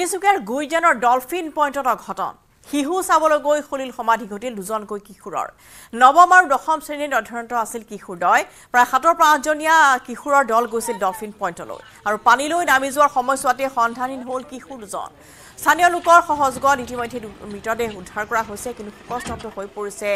তিনিচুকীয়াৰ গুইজানৰ ডলফিন পইণ্টত অঘটন শিশু চাবলৈ গৈ খলিল সমাধি ঘটিল দুজনকৈ কিশোৰৰ নৱম আৰু দশম শ্ৰেণীত অধ্যয়নত আছিল কিশোৰদ্বয় প্ৰায় সাতৰ পাঁচজনীয়া কিশোৰৰ দল গৈছিল ডলফিন পইণ্টলৈ আৰু পানীলৈ নামি যোৱাৰ সময়ছোৱাতে সন্ধানহীন হ'ল কিশোৰ দুজন স্থানীয় লোকৰ সহযোগত ইতিমধ্যে মৃতদেহ উদ্ধাৰ কৰা হৈছে কিন্তু শোকস্তব্ধ হৈ পৰিছে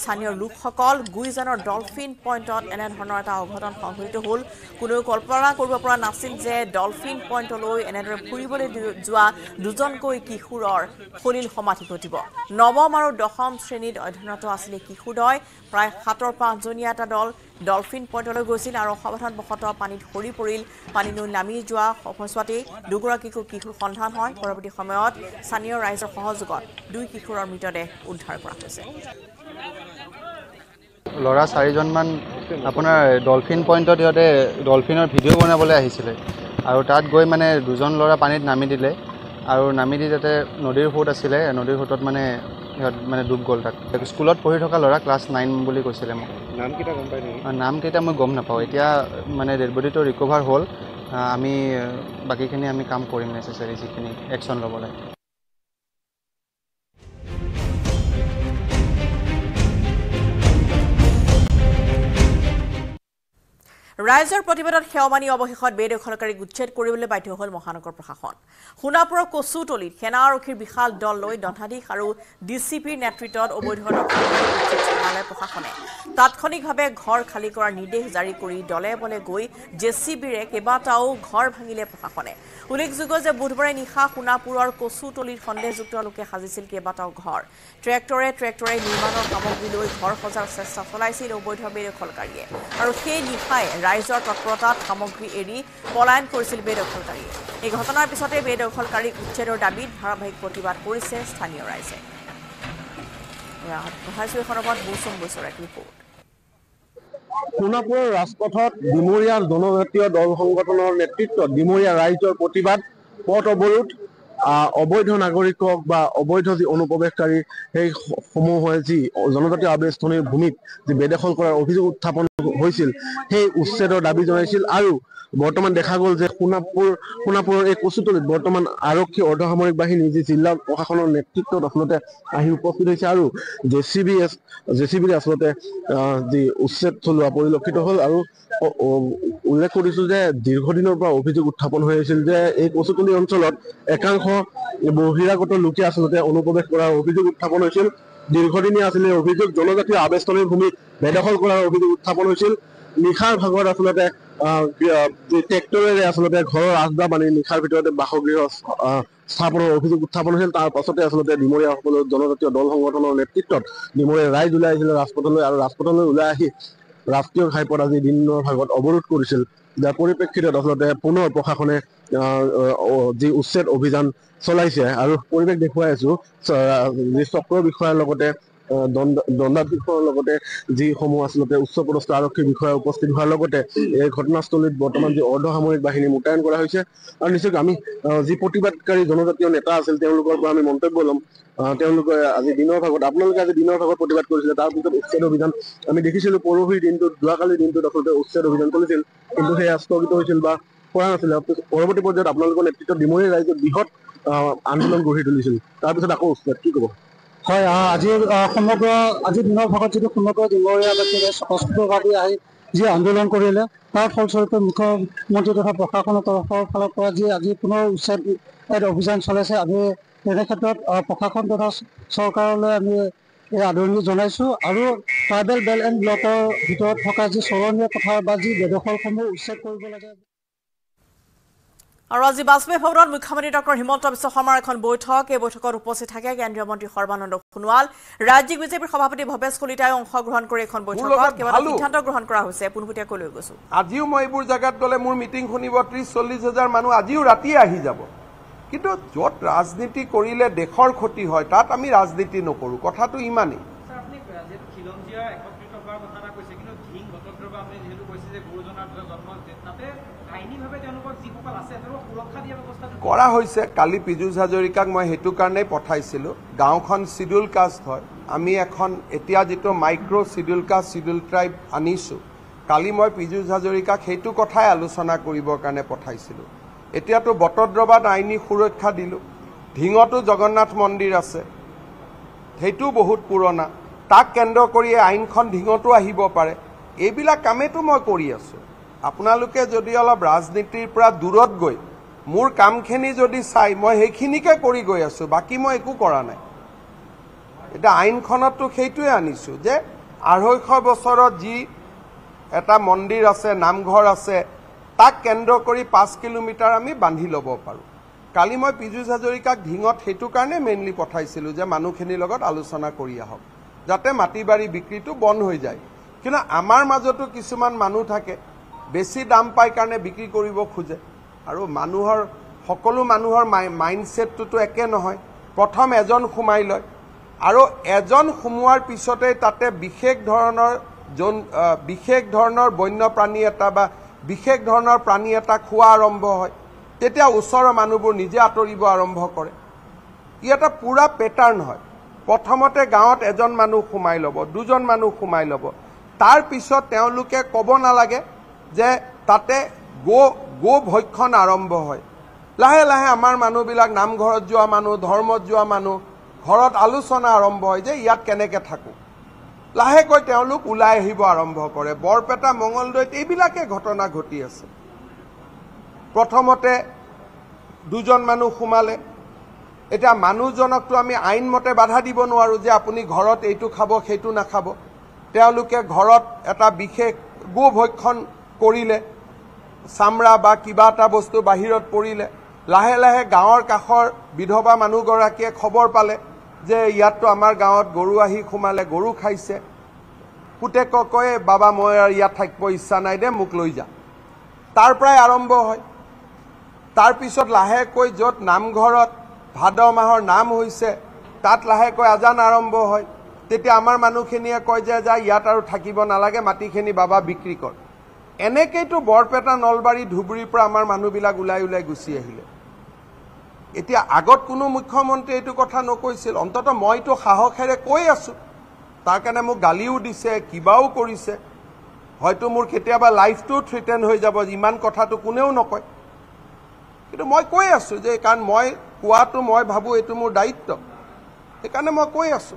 স্থানীয় লোকসকল গুইজানৰ ডলফিন পইণ্টত এনেধৰণৰ এটা অঘটন সংঘটিত হ'ল কোনেও কল্পনা কৰিব পৰা নাছিল যে ডলফিন পইণ্টলৈ এনেদৰে ফুৰিবলৈ যোৱা দুজনকৈ কিশোৰৰ সলিল সমাধি ঘটিব নৱম আৰু দশম শ্ৰেণীত অধ্যয়নৰত আছিলে কিশোৰদয় প্ৰায় সাতৰ পাঁচজনীয়া এটা দল ডলফিন পইণ্টলৈ গৈছিল আৰু সাৱধানবশতঃ পানীত সৰি পৰিল পানী নামি যোৱা সময়ছোৱাতেই দুগৰাকীকো কিশোৰ সন্ধান হয় পৰৱৰ্তী সময়ত স্থানীয় ৰাইজৰ সহযোগত দুই কিশোৰৰ মৃতদেহ উদ্ধাৰ কৰা হৈছে ল'ৰা চাৰিজনমান আপোনাৰ ডলফিন পইণ্টত সিহঁতে ডলফিনৰ ভিডিঅ' বনাবলৈ আহিছিলে আৰু তাত গৈ মানে দুজন ল'ৰা পানীত নামি দিলে আৰু নামি দি যাতে নদীৰ সোঁত আছিলে নদীৰ সোঁতত মানে সিহঁত মানে ডুব গ'ল তাত স্কুলত পঢ়ি থকা ল'ৰা ক্লাছ নাইন বুলি কৈছিলে মোক নামকেইটা গম নাম নামকেইটা মই গম নাপাওঁ এতিয়া মানে ডেড বডিটো ৰিকভাৰ হ'ল আমি বাকীখিনি আমি কাম কৰিম নেচেচাৰী যিখিনি একশ্যন ল'বলৈ ৰাইজৰ প্ৰতিবাদত সেৱমানী অৱশেষত বেদখলকাৰীক উচ্ছেদ কৰিবলৈ বাধ্য হ'ল মহানগৰ প্ৰশাসন সোণাপুৰৰ কচুতলিত সেনা আৰক্ষীৰ বিশাল দল লৈ দণ্ডাধীশ আৰু ডি চি পিৰ নেতৃত্বত অবৈধ মন্ত্ৰালয় প্ৰশাসনে তাৎক্ষণিকভাৱে ঘৰ খালী কৰাৰ নিৰ্দেশ জাৰি কৰি দলে বলে গৈ জে চি বিৰে কেইবাটাও ঘৰ ভাঙিলে প্ৰশাসনে উল্লেখযোগ্য যে বুধবাৰে নিশা সোণাপুৰৰ কচুতলীৰ সন্দেহযুক্ত লোকে সাজিছিল কেইবাটাও ঘৰ ট্ৰেক্টৰে ট্ৰেক্টৰে নিৰ্মাণৰ সামগ্ৰী লৈ ঘৰ সজাৰ চেষ্টা চলাইছিল অবৈধ বেদখলকাৰীয়ে আৰু সেই নিশাই ৰাইজৰ তৎপৰতাত সামগ্ৰী এৰি পলায়ন কৰিছিল বেদখলকাৰীয়ে এই ঘটনাৰ পিছতে বেদখলকাৰীক উচ্ছেদৰ দাবীত ধাৰাবাহিক প্ৰতিবাদ কৰিছে স্থানীয় ৰাইজে সোণাপুৰৰ ৰাজপথত ডিমৰীয়া জনজাতীয় দল সংগঠনৰ নেতৃত্বত ডিমৰীয়া ৰাইজৰ প্ৰতিবাদ পথ অৱৰোধ অবৈধ নাগৰিকক বা অবৈধ যি অনুপ্ৰৱেশকাৰী সেইসমূহে যি জনজাতীয় আৱেষ্টনীৰ ভূমিত যি বেদখল কৰাৰ অভিযোগ উত্থাপন হৈছিল সেই উচ্ছেদৰ দাবী জনাইছিল আৰু বৰ্তমান দেখা গ'ল যে সোণাপুৰ সোণাপুৰৰ এই কচুতলিত বৰ্তমান আৰক্ষী অৰ্ধসামৰিক বাহিনী যি জিলা প্ৰশাসনৰ নেতৃত্বত আচলতে আহি উপস্থিত হৈছে আৰু J C B S J C B আচলতে যি উচ্ছেদ চলোৱা পৰিলক্ষিত হ'ল আৰু উল্লেখ কৰিছো যে দীৰ্ঘদিনৰ পৰা অভিযোগ উত্থাপন হৈ আছিল যে এই কচুতলি অঞ্চলত একাংশ বহিৰাগত লোকে আচলতে অনুপ্ৰৱেশ কৰাৰ অভিযোগ উত্থাপন হৈছিল দীৰ্ঘদিনীয়া আছিলে অভিযোগ জনজাতীয় আৱেষ্টনীৰ ভূমি বেদখল কৰাৰ অভিযোগ উত্থাপন হৈছিল নিশাৰ ভাগত আচলতে ট্ৰেক্টৰেৰে আচলতে ঘৰৰ আচবাব মানি নিশাৰ ভিতৰতে বাসগৃহ স্থাপনৰ অভিযোগ উত্থাপন হৈছিল তাৰ পাছতে আচলতে নিমৰীয়াসকলৰ জনজাতীয় দল সংগঠনৰ নেতৃত্বত ডিমৰীয়া ৰাইজ ওলাই আহিছিলে ৰাজপথলৈ আৰু ৰাজপথলৈ ওলাই আহি ৰাষ্ট্ৰীয় ঘাইপথ আজি নিম্নৰ ভাগত অৱৰোধ কৰিছিল যাৰ পৰিপ্ৰেক্ষিতত আচলতে পুনৰ প্ৰশাসনে যি উচ্ছেদ অভিযান চলাইছে আৰু পৰিৱেশ দেখুৱাই আছো যি চক্ৰ বিষয়াৰ লগতে দণ্ডাধীশৰ লগতে যিসমূহ আচলতে উচ্চ পদস্থ আৰক্ষী বিষয়া উপস্থিত হোৱাৰ লগতে এই ঘটনাস্থলীত বৰ্তমান যি অৰ্ধ সামৰিক বাহিনী মোতায়ন কৰা হৈছে আৰু নিশ্চয়কৈ আমি যি প্ৰতিবাদকাৰী জনজাতীয় নেতা আছিল তেওঁলোকৰ পৰা আমি মন্তব্য ল'ম তেওঁলোকে আজি দিনৰ ভাগত আপোনালোকে আজি দিনৰ ভাগত প্ৰতিবাদ কৰিছিলে তাৰ পিছত উচ্ছেদ অভিযান আমি দেখিছিলো পৰহি দিনটোত যোৱাকালি দিনটোত আচলতে উচ্ছেদ অভিযান চলিছিল কিন্তু সেয়া স্থগিত হৈছিল বা কৰা নাছিলে পৰৱৰ্তী পৰ্যায়ত আপোনালোকৰ নেতৃত্বত দিমৰি ৰাইজে বৃহৎ আন্দোলন গঢ়ি তুলিছিল তাৰপিছত আকৌ উচ্ছেদ কি ক'ব হয় আজিৰ সমগ্ৰ আজিৰ দিনৰ ভাগত যিটো সমগ্ৰ ডিঙৰীয়া ব্যক্তিয়ে স্বচ্ছবাদী আহি যি আন্দোলন কৰিলে তাৰ ফলস্বৰূপে মুখ্যমন্ত্ৰী তথা প্ৰশাসনৰ তৰফৰ ফালৰ পৰা যি আজি পুনৰ উচ্ছেদ অভিযান চলাইছে আমি তেনে ক্ষেত্ৰত প্ৰশাসন তথা চৰকাৰলৈ আমি এই আদৰণি জনাইছোঁ আৰু ট্ৰাইবেল বেল্ট এণ্ড ব্লকৰ ভিতৰত থকা যি চৰণীয় কথা বা যি বেদখলসমূহ উচ্ছেদ কৰিব লাগে আৰু আজি বাজপেয়ী ভৱনত মুখ্যমন্ত্ৰী ডক্টৰ হিমন্ত বিশ্ব শৰ্মাৰ এখন বৈঠক এই বৈঠকত উপস্থিত থাকে কেন্দ্ৰীয় মন্ত্ৰী সৰ্বানন্দ সোণোৱাল ৰাজ্যিক বিজেপিৰ সভাপতি ভৱেশ কলিতাই অংশগ্ৰহণ কৰি এখন বৈঠকত কেইবাটাও সিদ্ধান্ত গ্ৰহণ কৰা হৈছে পোনপটীয়াকৈ লৈ গৈছো আজিও মই এইবোৰ জেগাত গলে মোৰ মিটিং শুনিব ত্ৰিছ চল্লিছ হাজাৰ মানুহ আজিও ৰাতিয়ে আহি যাব কিন্তু য'ত ৰাজনীতি কৰিলে দেশৰ ক্ষতি হয় তাত আমি ৰাজনীতি নকৰোঁ কথাটো ইমানেই কৰা হৈছে কালি পীযুষ হাজৰিকাক মই সেইটো কাৰণেই পঠাইছিলোঁ গাঁওখন চিডিউল কাষ্ট হয় আমি এখন এতিয়া যিটো micro' schedule caste schedule tribe আনিছোঁ কালি মই পীযুষ হাজৰিকাক সেইটো কথাই আলোচনা কৰিবৰ কাৰণে পঠাইছিলোঁ এতিয়াতো বটদ্ৰবাত আইনী সুৰক্ষা দিলোঁ ঢিঙতো জগন্নাথ মন্দিৰ আছে সেইটো বহুত পুৰণা তাক কেন্দ্ৰ কৰি আইনখন ঢিঙতো আহিব পাৰে এইবিলাক কামেইতো মই কৰি আছোঁ আপোনালোকে যদি অলপ ৰাজনীতিৰ পৰা দূৰত গৈ মোৰ কামখিনি যদি চাই মই সেইখিনিকে কৰি গৈ আছোঁ বাকী মই একো কৰা নাই এতিয়া আইনখনতো সেইটোৱে আনিছোঁ যে আঢ়ৈশ বছৰত যি এটা মন্দিৰ আছে নামঘৰ আছে তাক কেন্দ্ৰ কৰি পাঁচ কিলোমিটাৰ আমি বান্ধি ল'ব পাৰোঁ কালি মই পীযুষ হাজৰিকাক ঢিঙত সেইটো কাৰণে মেইনলি পঠাইছিলোঁ যে মানুহখিনিৰ লগত আলোচনা কৰি আহক যাতে মাটি বাৰী বিক্ৰীটো বন্ধ হৈ যায় কিন্তু আমাৰ মাজতো কিছুমান মানুহ থাকে বেছি দাম পাই কাৰণে বিক্ৰী কৰিব খোজে আৰু মানুহৰ সকলো মানুহৰ মাই মাইণ্ডছেটটোতো একে নহয় প্ৰথম এজন সোমাই লয় আৰু এজন সোমোৱাৰ পিছতেই তাতে বিশেষ ধৰণৰ জন বিশেষ ধৰণৰ বন্যপ্ৰাণী এটা বা বিশেষ ধৰণৰ প্ৰাণী এটা খোৱা আৰম্ভ হয় তেতিয়া ওচৰৰ মানুহবোৰ নিজে আঁতৰিব আৰম্ভ কৰে ই এটা পুৰা পেটাৰ্ণ হয় প্ৰথমতে গাঁৱত এজন মানুহ সোমাই ল'ব দুজন মানুহ সোমাই ল'ব তাৰ পিছত তেওঁলোকে ক'ব নালাগে যে তাতে গো গো ভক্ষণ আৰম্ভ হয় লাহে লাহে আমাৰ মানুহবিলাক নামঘৰত যোৱা মানুহ ধৰ্মত যোৱা মানুহ ঘৰত আলোচনা আৰম্ভ হয় যে ইয়াত কেনেকৈ থাকোঁ লাহেকৈ তেওঁলোক ওলাই আহিব আৰম্ভ কৰে বৰপেটা মঙলদৈত এইবিলাকে ঘটনা ঘটি আছে প্ৰথমতে দুজন মানুহ সোমালে এতিয়া মানুহজনকতো আমি আইনমতে বাধা দিব নোৱাৰোঁ যে আপুনি ঘৰত এইটো খাব সেইটো নাখাব তেওঁলোকে ঘৰত এটা বিশেষ গো ভক্ষণ কৰিলে চামৰা বা কিবা এটা বস্তু বাহিৰত পৰিলে লাহে লাহে গাঁৱৰ কাষৰ বিধৱা মানুহগৰাকীয়ে খবৰ পালে যে ইয়াততো আমাৰ গাঁৱত গৰু আহি সোমালে গৰু খাইছে পুতেকক কয় বাবা মই আৰু ইয়াত থাকিব ইচ্ছা নাই দে মোক লৈ যা তাৰ পৰাই আৰম্ভ হয় তাৰপিছত লাহেকৈ য'ত নামঘৰত ভাদ মাহৰ নাম হৈছে তাত লাহেকৈ আজান আৰম্ভ হয় তেতিয়া আমাৰ মানুহখিনিয়ে কয় যে যা ইয়াত আৰু থাকিব নালাগে মাটিখিনি বাবা বিক্ৰী কৰ এনেকেইতো বৰপেটা নলবাৰী ধুবুৰীৰ পৰা আমাৰ মানুহবিলাক ওলাই ওলাই গুচি আহিলে এতিয়া আগত কোনো মুখ্যমন্ত্ৰীয়ে এইটো কথা নকৈছিল অন্তত মইতো সাহসেৰে কৈ আছো তাৰ কাৰণে মোক গালিও দিছে কিবাও কৰিছে হয়তো মোৰ কেতিয়াবা লাইফটো থ্ৰিটেন হৈ যাব ইমান কথাটো কোনেও নকয় কিন্তু মই কৈ আছো যে কাৰণ মই কোৱাটো মই ভাবোঁ এইটো মোৰ দায়িত্ব সেইকাৰণে মই কৈ আছো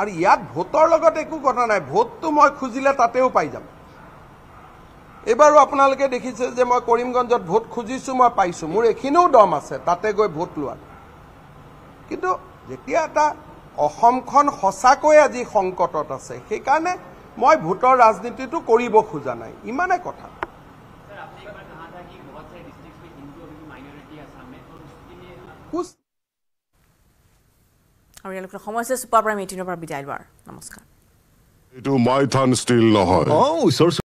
আৰু ইয়াত ভোটৰ লগত একো কথা নাই ভোটটো মই খুজিলে তাতেও পাই যাম এইবাৰো আপোনালোকে দেখিছে যে মই কৰিমগঞ্জত ভোট খুজিছো মই পাইছো মোৰ এইখিনিও দম আছে তাতে গৈ ভোট লোৱা কিন্তু যেতিয়া এটা অসমখন সঁচাকৈ আজি সংকটত আছে সেইকাৰণে মই ভোটৰ ৰাজনীতিটো কৰিব খোজা নাই ইমানে কথা